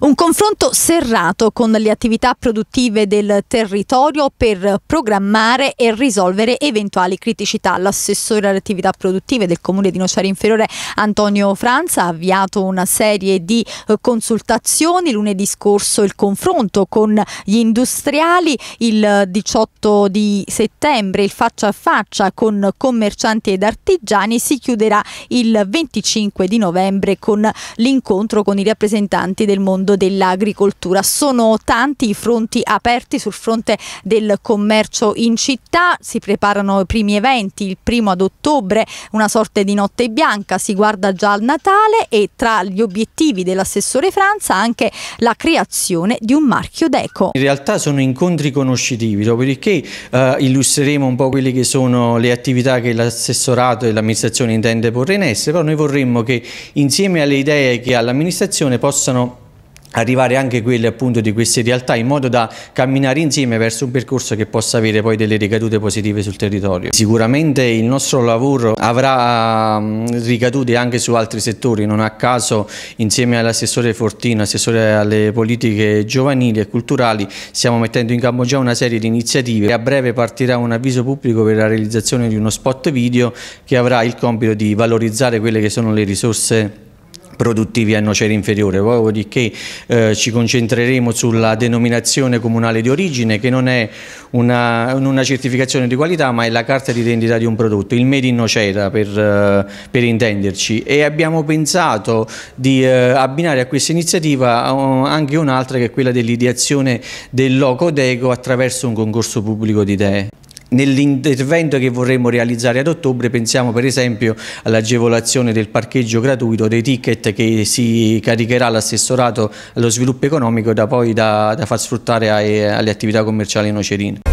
Un confronto serrato con le attività produttive del territorio per programmare e risolvere eventuali criticità. L'assessore alle attività produttive del comune di Nociari Inferiore Antonio Franza ha avviato una serie di eh, consultazioni. Lunedì scorso il confronto con gli industriali, il 18 di settembre il faccia a faccia con commercianti ed artigiani si chiuderà il 25 di novembre con l'incontro con i rappresentanti del mondo mondo dell'agricoltura. Sono tanti i fronti aperti sul fronte del commercio in città, si preparano i primi eventi, il primo ad ottobre una sorta di notte bianca, si guarda già al Natale e tra gli obiettivi dell'assessore Franza anche la creazione di un marchio d'eco. In realtà sono incontri conoscitivi, dopodiché eh, illustreremo un po' quelle che sono le attività che l'assessorato e l'amministrazione intende porre in essere, però noi vorremmo che insieme alle idee che ha l'amministrazione possano arrivare anche quelli appunto di queste realtà in modo da camminare insieme verso un percorso che possa avere poi delle ricadute positive sul territorio. Sicuramente il nostro lavoro avrà mm, ricadute anche su altri settori, non a caso insieme all'assessore Fortino, assessore alle politiche giovanili e culturali stiamo mettendo in campo già una serie di iniziative e a breve partirà un avviso pubblico per la realizzazione di uno spot video che avrà il compito di valorizzare quelle che sono le risorse produttivi a Nocera Inferiore, dopodiché eh, ci concentreremo sulla denominazione comunale di origine che non è una, una, certificazione di qualità ma è la carta d'identità di un prodotto, il Made in Nocera per, eh, per intenderci e abbiamo pensato di eh, abbinare a questa iniziativa anche un'altra che è quella dell'ideazione del loco Deco attraverso un concorso pubblico di idee. Nell'intervento che vorremmo realizzare ad ottobre pensiamo per esempio all'agevolazione del parcheggio gratuito dei ticket che si caricherà l'assessorato allo sviluppo economico da poi da, da far sfruttare ai, alle attività commerciali nocerine.